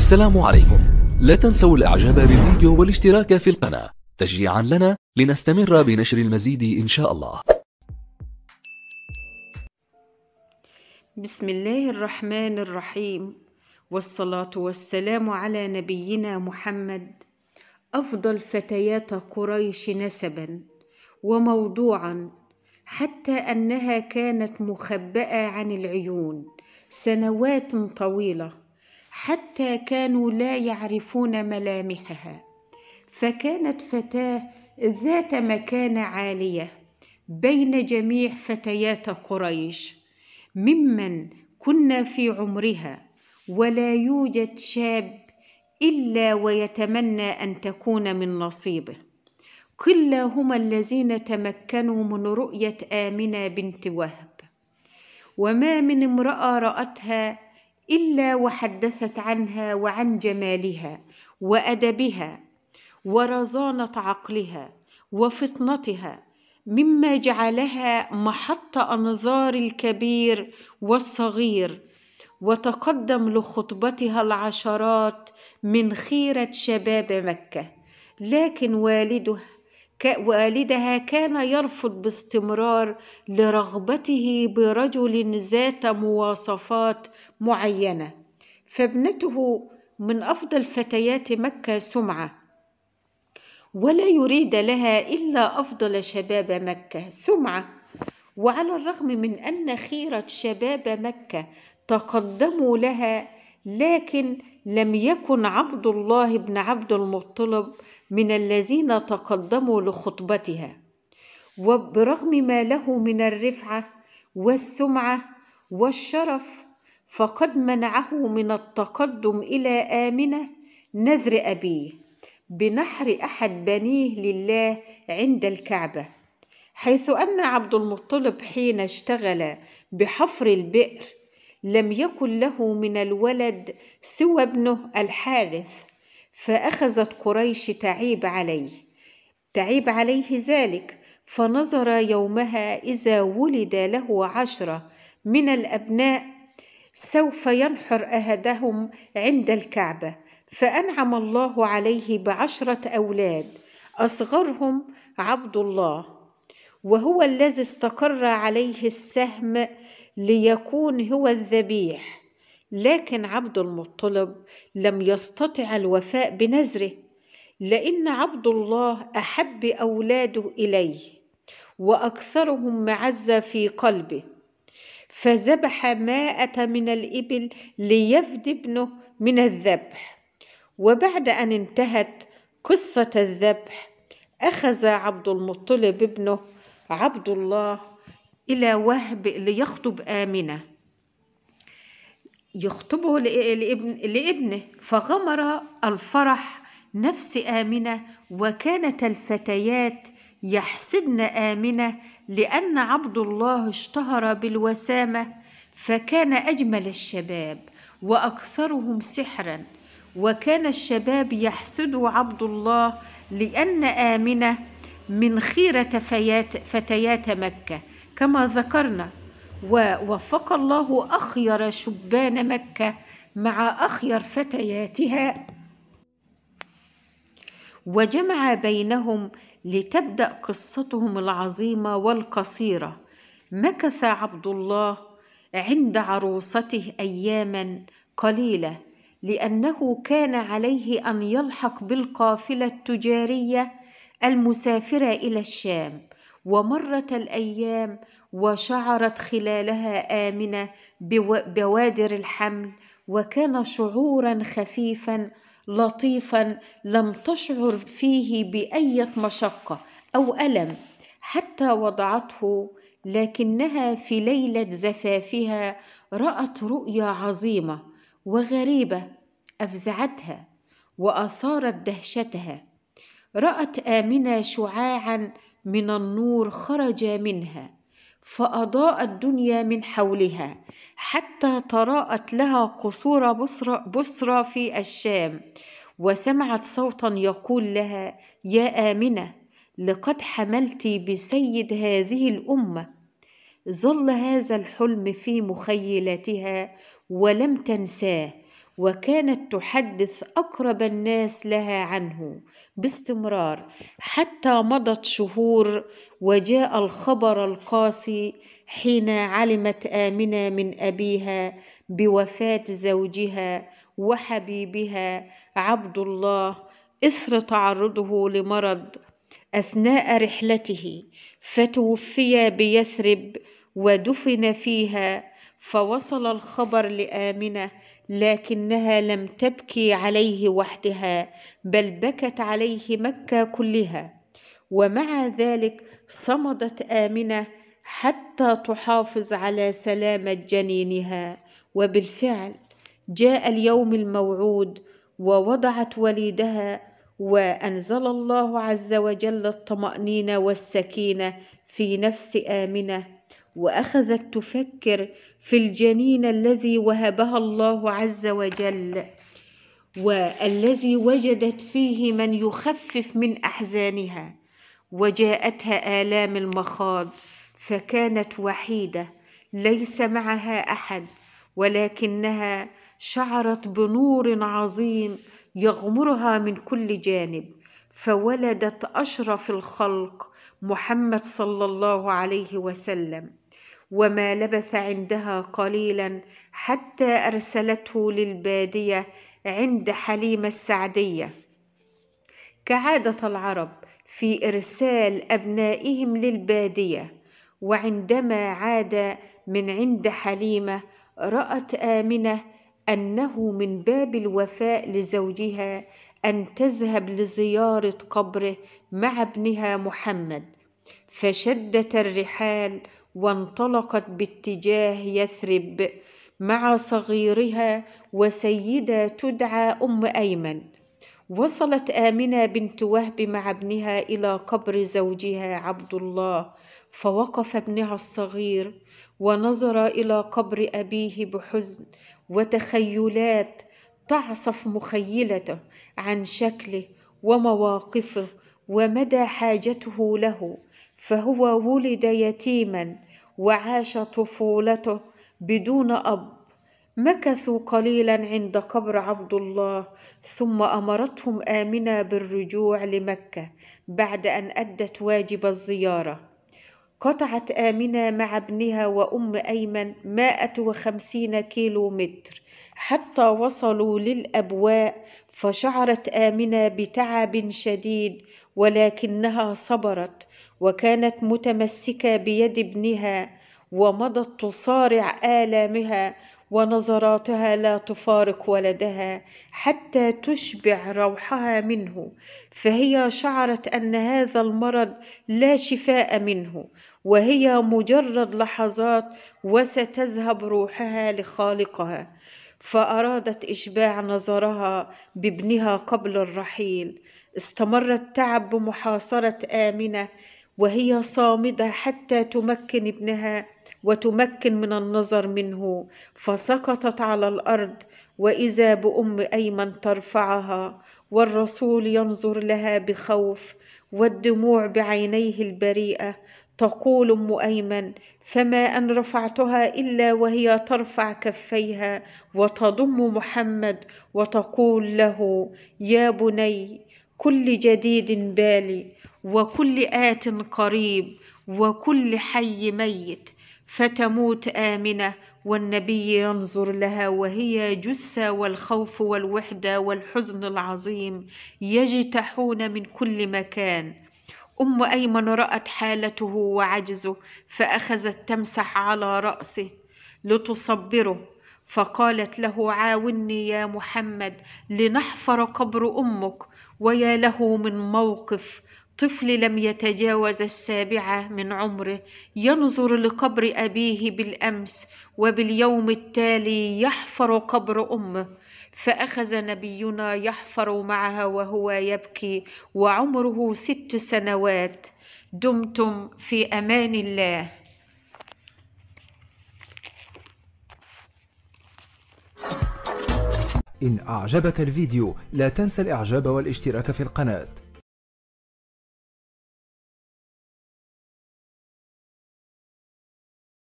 السلام عليكم لا تنسوا الاعجاب بالفيديو والاشتراك في القناة تشجيعا لنا لنستمر بنشر المزيد ان شاء الله بسم الله الرحمن الرحيم والصلاة والسلام على نبينا محمد أفضل فتيات قريش نسبا وموضوعا حتى أنها كانت مخبأة عن العيون سنوات طويلة حتى كانوا لا يعرفون ملامحها فكانت فتاه ذات مكانه عاليه بين جميع فتيات قريش ممن كنا في عمرها ولا يوجد شاب الا ويتمنى ان تكون من نصيبه كلا هما الذين تمكنوا من رؤيه امنه بنت وهب وما من امراه راتها الا وحدثت عنها وعن جمالها وادبها ورزانه عقلها وفطنتها مما جعلها محط انظار الكبير والصغير وتقدم لخطبتها العشرات من خيره شباب مكه لكن والده والدها كان يرفض باستمرار لرغبته برجل ذات مواصفات معينة فابنته من أفضل فتيات مكة سمعة ولا يريد لها إلا أفضل شباب مكة سمعة وعلى الرغم من أن خيرة شباب مكة تقدموا لها لكن لم يكن عبد الله بن عبد المطلب من الذين تقدموا لخطبتها وبرغم ما له من الرفعة والسمعة والشرف فقد منعه من التقدم إلى آمنة نذر أبيه بنحر أحد بنيه لله عند الكعبة حيث أن عبد المطلب حين اشتغل بحفر البئر لم يكن له من الولد سوى ابنه الحارث فأخذت قريش تعيب عليه تعيب عليه ذلك فنظر يومها إذا ولد له عشرة من الأبناء سوف ينحر أحدهم عند الكعبة فأنعم الله عليه بعشرة أولاد أصغرهم عبد الله وهو الذي استقر عليه السهم ليكون هو الذبيح لكن عبد المطلب لم يستطع الوفاء بنذره لأن عبد الله أحب أولاده إليه وأكثرهم معزة في قلبه فذبح مائة من الإبل ليفدي ابنه من الذبح وبعد أن انتهت قصة الذبح أخذ عبد المطلب ابنه عبد الله إلى وهب ليخطب آمنة يخطبه لابن لابنه فغمر الفرح نفس آمنة وكانت الفتيات يحسدن آمنة لأن عبد الله اشتهر بالوسامة فكان أجمل الشباب وأكثرهم سحرا وكان الشباب يحسد عبد الله لأن آمنة من خيرة فتيات مكة كما ذكرنا ووفق الله أخير شبان مكة مع أخير فتياتها وجمع بينهم لتبدا قصتهم العظيمه والقصيره مكث عبد الله عند عروسته اياما قليله لانه كان عليه ان يلحق بالقافله التجاريه المسافره الى الشام ومرت الايام وشعرت خلالها امنه بوادر الحمل وكان شعورا خفيفا لطيفا لم تشعر فيه باي مشقه او الم حتى وضعته لكنها في ليله زفافها رات رؤيا عظيمه وغريبه افزعتها واثارت دهشتها رات امنه شعاعا من النور خرج منها فأضاء الدنيا من حولها حتى تراءت لها قصور بصرى, بصرى في الشام وسمعت صوتا يقول لها يا آمنة لقد حملت بسيد هذه الأمة ظل هذا الحلم في مخيلتها ولم تنساه وكانت تحدث اقرب الناس لها عنه باستمرار حتى مضت شهور وجاء الخبر القاسي حين علمت امنه من ابيها بوفاه زوجها وحبيبها عبد الله اثر تعرضه لمرض اثناء رحلته فتوفي بيثرب ودفن فيها فوصل الخبر لامنه لكنها لم تبكي عليه وحدها بل بكت عليه مكه كلها ومع ذلك صمدت امنه حتى تحافظ على سلامه جنينها وبالفعل جاء اليوم الموعود ووضعت وليدها وانزل الله عز وجل الطمانينه والسكينه في نفس امنه واخذت تفكر في الجنين الذي وهبها الله عز وجل والذي وجدت فيه من يخفف من احزانها وجاءتها الام المخاض فكانت وحيده ليس معها احد ولكنها شعرت بنور عظيم يغمرها من كل جانب فولدت اشرف الخلق محمد صلى الله عليه وسلم وما لبث عندها قليلا حتى أرسلته للبادية عند حليمة السعدية كعادة العرب في إرسال أبنائهم للبادية وعندما عاد من عند حليمة رأت آمنة أنه من باب الوفاء لزوجها أن تذهب لزيارة قبره مع ابنها محمد فشدت الرحال وانطلقت باتجاه يثرب مع صغيرها وسيده تدعى ام ايمن وصلت امنه بنت وهب مع ابنها الى قبر زوجها عبد الله فوقف ابنها الصغير ونظر الى قبر ابيه بحزن وتخيلات تعصف مخيلته عن شكله ومواقفه ومدى حاجته له فهو ولد يتيما وعاش طفولته بدون أب مكثوا قليلا عند قبر عبد الله ثم امرتهم امنه بالرجوع لمكه بعد ان ادت واجب الزياره قطعت امنه مع ابنها وام ايمن مائه وخمسين كيلو متر حتى وصلوا للابواء فشعرت امنه بتعب شديد ولكنها صبرت وكانت متمسكه بيد ابنها ومضت تصارع الامها ونظراتها لا تفارق ولدها حتى تشبع روحها منه فهي شعرت ان هذا المرض لا شفاء منه وهي مجرد لحظات وستذهب روحها لخالقها فارادت اشباع نظرها بابنها قبل الرحيل استمر التعب بمحاصره امنه وهي صامده حتى تمكن ابنها وتمكن من النظر منه فسقطت على الارض واذا بام ايمن ترفعها والرسول ينظر لها بخوف والدموع بعينيه البريئه تقول ام ايمن فما ان رفعتها الا وهي ترفع كفيها وتضم محمد وتقول له يا بني كل جديد بالي وكل آت قريب وكل حي ميت فتموت آمنة والنبي ينظر لها وهي جثة والخوف والوحدة والحزن العظيم يجتاحون من كل مكان أم أيمن رأت حالته وعجزه فأخذت تمسح على رأسه لتصبره فقالت له عاوني يا محمد لنحفر قبر أمك ويا له من موقف طفل لم يتجاوز السابعة من عمره ينظر لقبر أبيه بالأمس وباليوم التالي يحفر قبر أمه فأخذ نبينا يحفر معها وهو يبكي وعمره ست سنوات دمتم في أمان الله إن أعجبك الفيديو لا تنسى الإعجاب والاشتراك في القناة